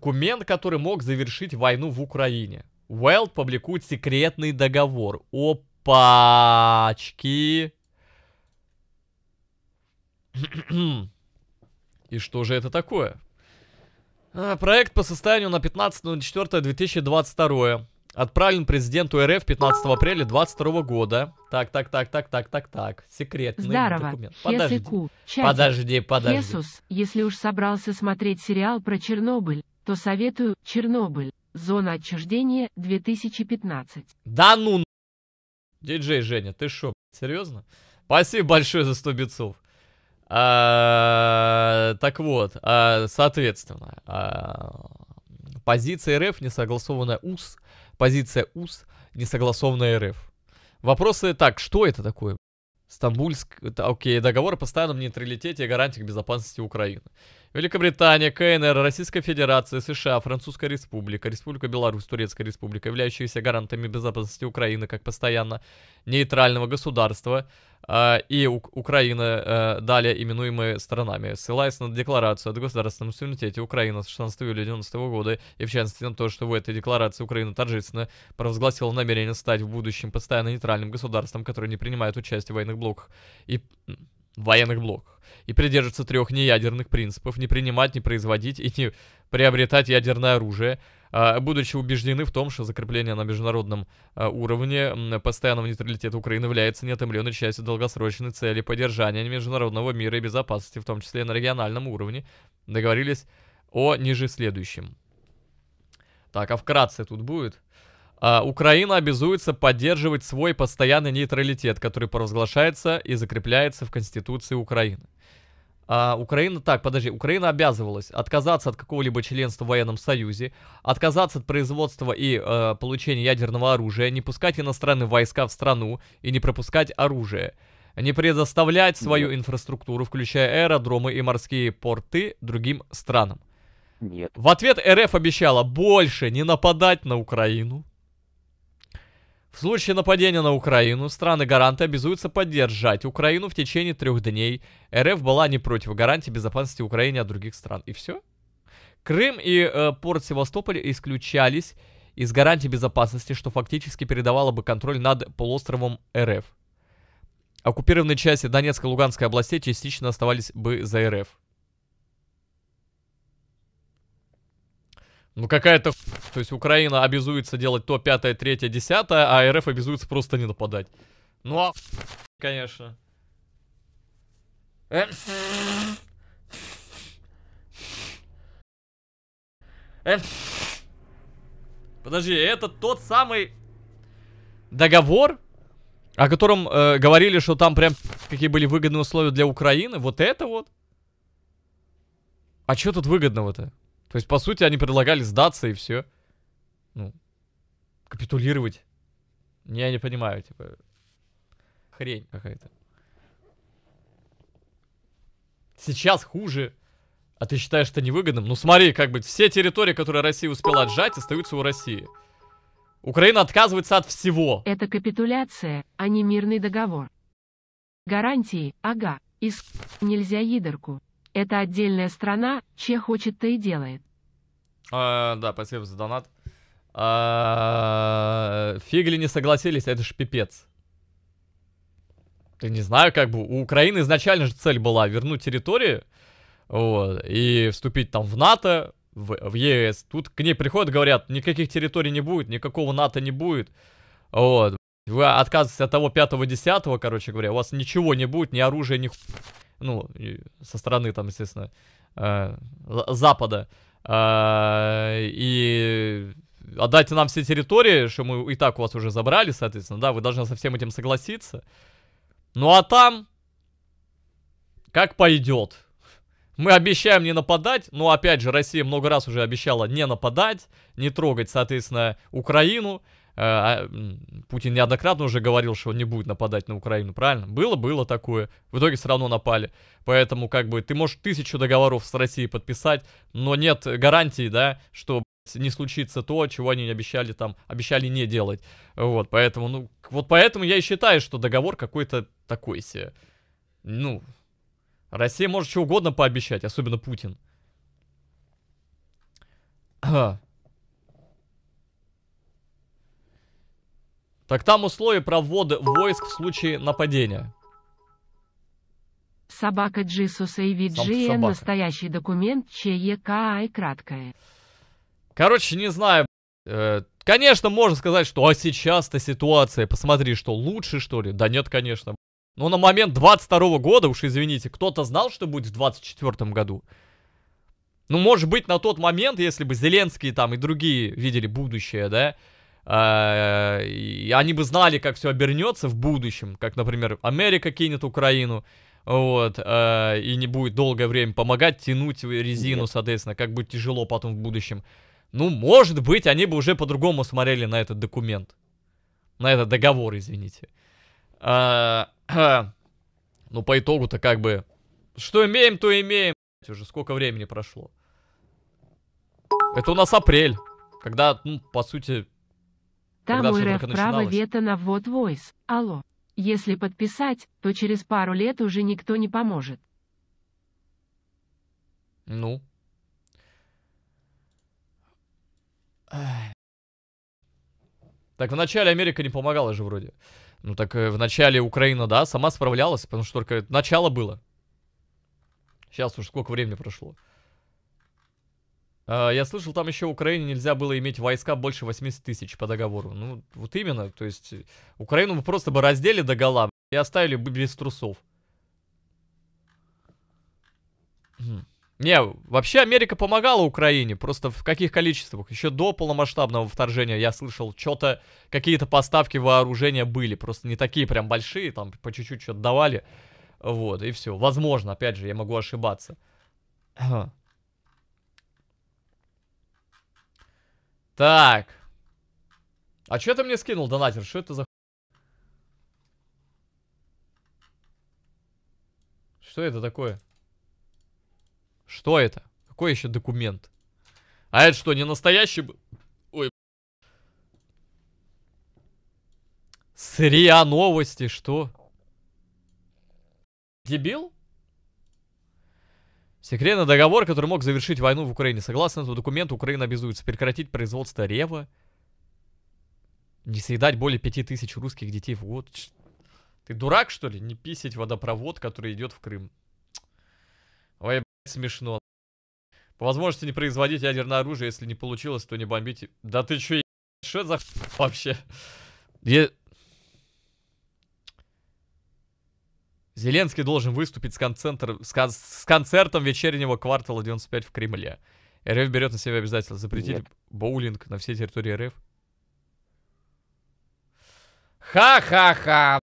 Документ, который мог завершить войну в Украине. Уэлл публикует секретный договор. Опачки. И что же это такое? А, проект по состоянию на 15.04.2022. Отправлен президенту РФ 15 апреля 22 года. Так, так, так, так, так, так, так. Секретный Здарова. документ. Подожди, Хесику, подожди, подожди. Хесус, если уж собрался смотреть сериал про Чернобыль, то советую «Чернобыль. Зона отчуждения 2015». Да ну! Диджей Женя, ты шо, серьезно? Спасибо большое за 100 битцов. А, так вот, а, соответственно, а, позиция РФ не согласованная УС, позиция УС не согласованная РФ. Вопросы так, что это такое? Стамбульск... Окей, договор о постоянном нейтралитете и гарантиях безопасности Украины. Великобритания, КНР, Российская Федерация, США, Французская Республика, Республика Беларусь, Турецкая Республика, являющиеся гарантами безопасности Украины как постоянно нейтрального государства, а, и Украина э, далее именуемые странами. Ссылаясь на Декларацию о государственном суверенитете Украины с 16 июля 1990 года, и в частности на то, что в этой декларации Украина торжественно провозгласила намерение стать в будущем постоянно нейтральным государством, которое не принимает участие в военных блоках и военных блоках, и придерживается трех неядерных принципов – не принимать, не производить и не приобретать ядерное оружие – а, будучи убеждены в том, что закрепление на международном а, уровне постоянного нейтралитета Украины является неотъемлемой частью долгосрочной цели поддержания международного мира и безопасности, в том числе и на региональном уровне, договорились о ниже следующем. Так, а вкратце тут будет? А, Украина обязуется поддерживать свой постоянный нейтралитет, который провозглашается и закрепляется в Конституции Украины. А, Украина, так, подожди, Украина обязывалась отказаться от какого-либо членства в военном союзе, отказаться от производства и э, получения ядерного оружия, не пускать иностранные войска в страну и не пропускать оружие, не предоставлять свою Нет. инфраструктуру, включая аэродромы и морские порты другим странам. Нет. В ответ РФ обещала больше не нападать на Украину, в случае нападения на Украину, страны-гаранты обязуются поддержать Украину в течение трех дней. РФ была не против гарантии безопасности Украины от других стран. И все? Крым и э, порт Севастополя исключались из гарантии безопасности, что фактически передавало бы контроль над полуостровом РФ. Оккупированные части Донецкой и Луганской областей частично оставались бы за РФ. Ну какая-то... То есть Украина обязуется делать то, пятое, третье, десятое, а РФ обязуется просто не нападать. Ну а... Конечно. Подожди, это тот самый договор, о котором э, говорили, что там прям какие были выгодные условия для Украины. Вот это вот. А что тут выгодного-то? То есть, по сути, они предлагали сдаться и все. Ну, капитулировать. Я не понимаю, типа, хрень какая-то. Сейчас хуже. А ты считаешь это невыгодным? Ну смотри, как бы все территории, которые Россия успела отжать, остаются у России. Украина отказывается от всего. Это капитуляция, а не мирный договор. Гарантии, ага. Иск... Нельзя идорку. Это отдельная страна, че хочет, то и делает. А, да, спасибо за донат. А, фигли не согласились, это ж пипец. Ты не знаю, как бы у Украины изначально же цель была вернуть территории вот, и вступить там в НАТО, в, в ЕС. Тут к ней приходят, говорят, никаких территорий не будет, никакого НАТО не будет. Вот. Вы отказываетесь от того 5-10, короче говоря, у вас ничего не будет, ни оружия, ни ну, со стороны там, естественно, э, Запада, э, и отдайте нам все территории, что мы и так у вас уже забрали, соответственно, да, вы должны со всем этим согласиться. Ну а там, как пойдет. Мы обещаем не нападать, но опять же Россия много раз уже обещала не нападать, не трогать, соответственно, Украину. Э, а, Путин неоднократно уже говорил, что он не будет нападать на Украину, правильно? Было, было такое. В итоге все равно напали. Поэтому, как бы, ты можешь тысячу договоров с Россией подписать, но нет гарантии, да, что не случится то, чего они обещали там, обещали не делать. Вот, поэтому, ну, вот поэтому я и считаю, что договор какой-то такой себе. Ну, Россия может что угодно пообещать, особенно Путин. Так там условия про ввод войск в случае нападения. Собака Джисуса и Виджия настоящий документ ЧЕКА и краткое. Короче, не знаю. Э, конечно, можно сказать, что а сейчас-то ситуация, посмотри, что лучше, что ли? Да нет, конечно. Но на момент 22 года, уж извините, кто-то знал, что будет в 24 году? Ну, может быть, на тот момент, если бы Зеленский там и другие видели будущее, да, Э, и они бы знали, как все обернется в будущем, как, например, Америка кинет Украину, вот, э, и не будет долгое время помогать тянуть резину, Нет. соответственно, как будет тяжело потом в будущем. Ну, может быть, они бы уже по-другому смотрели на этот документ. На этот договор, извините. А, а, ну, по итогу-то как бы... Что имеем, то имеем. Уже сколько времени прошло. Это у нас апрель. Когда, ну, по сути, там ОРФ право вето на ввод войс. Алло. Если подписать, то через пару лет уже никто не поможет. Ну. Так вначале Америка не помогала же вроде. Ну так э, вначале Украина, да, сама справлялась, потому что только начало было. Сейчас уж сколько времени прошло. А, я слышал, там еще Украине нельзя было иметь войска больше 80 тысяч по договору. Ну, вот именно, то есть э, Украину бы просто бы раздели до гола и оставили бы без трусов. Не, вообще Америка помогала Украине, просто в каких количествах? Еще до полномасштабного вторжения я слышал, что-то, какие-то поставки вооружения были, просто не такие прям большие, там по чуть-чуть что-то давали, вот, и все. Возможно, опять же, я могу ошибаться. Так. А что ты мне скинул, донатер? Что это за... Что это такое? Что это? Какой еще документ? А это что, не настоящий... Ой. Сырья новости, что? Дебил? Секретный договор, который мог завершить войну в Украине. Согласно этому документу, Украина обязуется прекратить производство Рева, не съедать более 5000 русских детей в год. Ты дурак, что ли? Не писить водопровод, который идет в Крым. Ой, блядь, смешно. По возможности не производить ядерное оружие, если не получилось, то не бомбите. Да ты чё, что за вообще? Е... Зеленский должен выступить с, концентр... с, с концертом вечернего квартала 95 в Кремле. РФ берет на себя обязательно запретить Нет. боулинг на всей территории РФ. Ха-ха-ха!